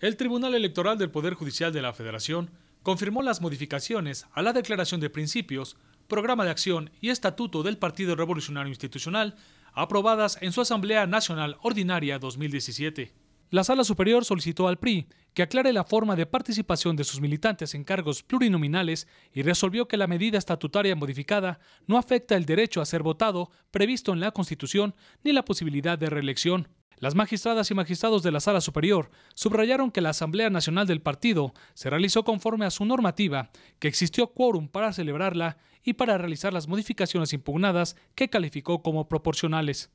El Tribunal Electoral del Poder Judicial de la Federación confirmó las modificaciones a la Declaración de Principios, Programa de Acción y Estatuto del Partido Revolucionario Institucional aprobadas en su Asamblea Nacional Ordinaria 2017. La Sala Superior solicitó al PRI que aclare la forma de participación de sus militantes en cargos plurinominales y resolvió que la medida estatutaria modificada no afecta el derecho a ser votado previsto en la Constitución ni la posibilidad de reelección. Las magistradas y magistrados de la Sala Superior subrayaron que la Asamblea Nacional del Partido se realizó conforme a su normativa, que existió quórum para celebrarla y para realizar las modificaciones impugnadas que calificó como proporcionales.